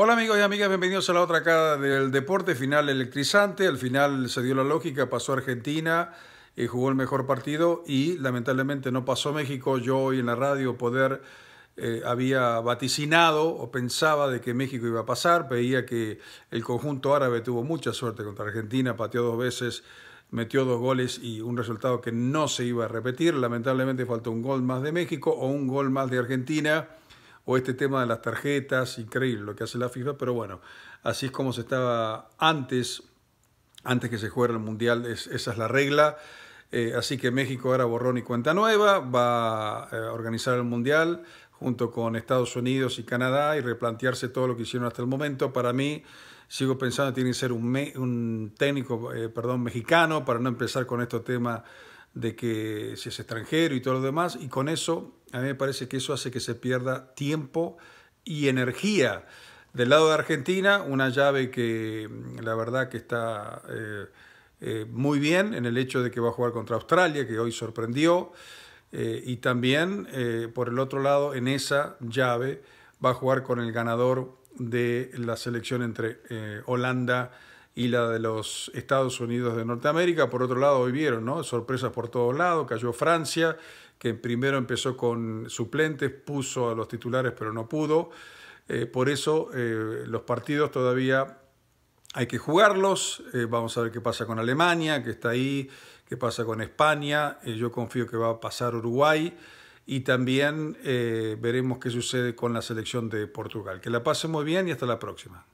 Hola amigos y amigas, bienvenidos a la otra cara del deporte, final electrizante, al final se dio la lógica, pasó Argentina, y eh, jugó el mejor partido y lamentablemente no pasó México, yo hoy en la radio poder eh, había vaticinado o pensaba de que México iba a pasar, veía que el conjunto árabe tuvo mucha suerte contra Argentina, pateó dos veces, metió dos goles y un resultado que no se iba a repetir, lamentablemente faltó un gol más de México o un gol más de Argentina o este tema de las tarjetas, increíble lo que hace la FIFA, pero bueno, así es como se estaba antes, antes que se jugara el Mundial, es, esa es la regla. Eh, así que México ahora borrón y cuenta nueva, va eh, a organizar el Mundial junto con Estados Unidos y Canadá y replantearse todo lo que hicieron hasta el momento. Para mí, sigo pensando, tiene que ser un, técnico eh, perdón, mexicano para no empezar con estos tema de que si es extranjero y todo lo demás, y con eso, a mí me parece que eso hace que se pierda tiempo y energía. Del lado de Argentina, una llave que mm, la verdad que está eh, eh, muy bien en el hecho de que va a jugar contra Australia, que hoy sorprendió, eh, y también por el otro lado, en esa llave va a jugar con el ganador de la selección entre Holanda y y la de los Estados Unidos de Norteamérica. Por otro lado, hoy vieron, ¿no? Sorpresas por todos lados, cayó Francia, que primero empezó con suplentes, puso a los titulares, pero no pudo. Eh, por eso eh, los partidos todavía hay que jugarlos. Eh, vamos a ver qué pasa con Alemania, que está ahí, qué pasa con España. yo confío que va a pasar Uruguay. Y también veremos qué sucede con la selección de Portugal. Que la pasen muy bien y hasta la próxima.